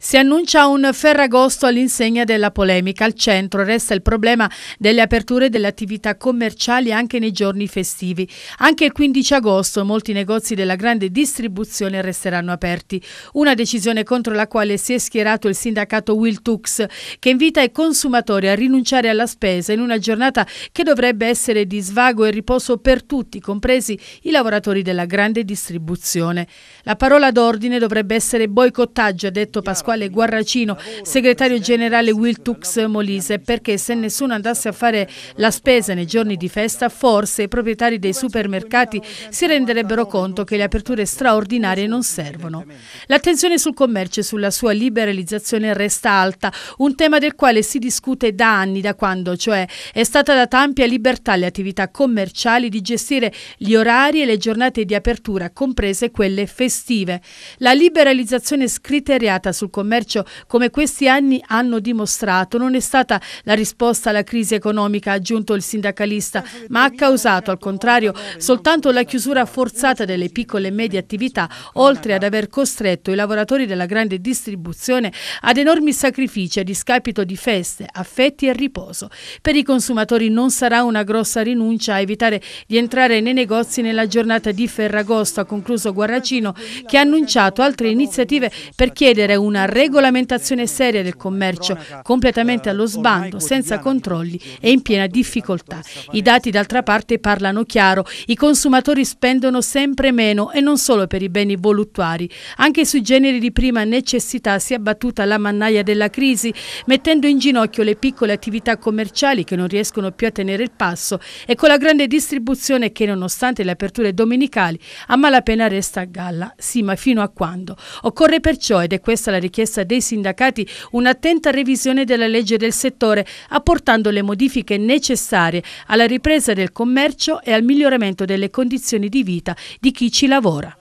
Si annuncia un ferragosto all'insegna della polemica. Al centro resta il problema delle aperture delle attività commerciali anche nei giorni festivi. Anche il 15 agosto molti negozi della grande distribuzione resteranno aperti. Una decisione contro la quale si è schierato il sindacato Will Tux, che invita i consumatori a rinunciare alla spesa in una giornata che dovrebbe essere di svago e riposo per tutti, compresi i lavoratori della grande distribuzione. La parola d'ordine dovrebbe essere boicottaggio, ha detto Pasquale. Pasquale Guarracino, segretario generale Wiltux Molise, perché se nessuno andasse a fare la spesa nei giorni di festa, forse i proprietari dei supermercati si renderebbero conto che le aperture straordinarie non servono. L'attenzione sul commercio e sulla sua liberalizzazione resta alta, un tema del quale si discute da anni, da quando cioè è stata data ampia libertà alle attività commerciali di gestire gli orari e le giornate di apertura, comprese quelle festive. La liberalizzazione scriteriata sul commercio come questi anni hanno dimostrato non è stata la risposta alla crisi economica, ha aggiunto il sindacalista, ma ha causato al contrario soltanto la chiusura forzata delle piccole e medie attività, oltre ad aver costretto i lavoratori della grande distribuzione ad enormi sacrifici a discapito di feste, affetti e riposo. Per i consumatori non sarà una grossa rinuncia a evitare di entrare nei negozi nella giornata di Ferragosto, ha concluso Guarracino, che ha annunciato altre iniziative per chiedere una regolamentazione seria del commercio, completamente eh, allo sbando, senza controlli e in piena difficoltà. I dati d'altra parte parlano chiaro, i consumatori spendono sempre meno e non solo per i beni voluttuari, anche sui generi di prima necessità si è abbattuta la mannaia della crisi, mettendo in ginocchio le piccole attività commerciali che non riescono più a tenere il passo e con la grande distribuzione che nonostante le aperture domenicali a malapena resta a galla. Sì, ma fino a quando? Occorre perciò, ed è questa la richiesta richiesta dei sindacati un'attenta revisione della legge del settore, apportando le modifiche necessarie alla ripresa del commercio e al miglioramento delle condizioni di vita di chi ci lavora.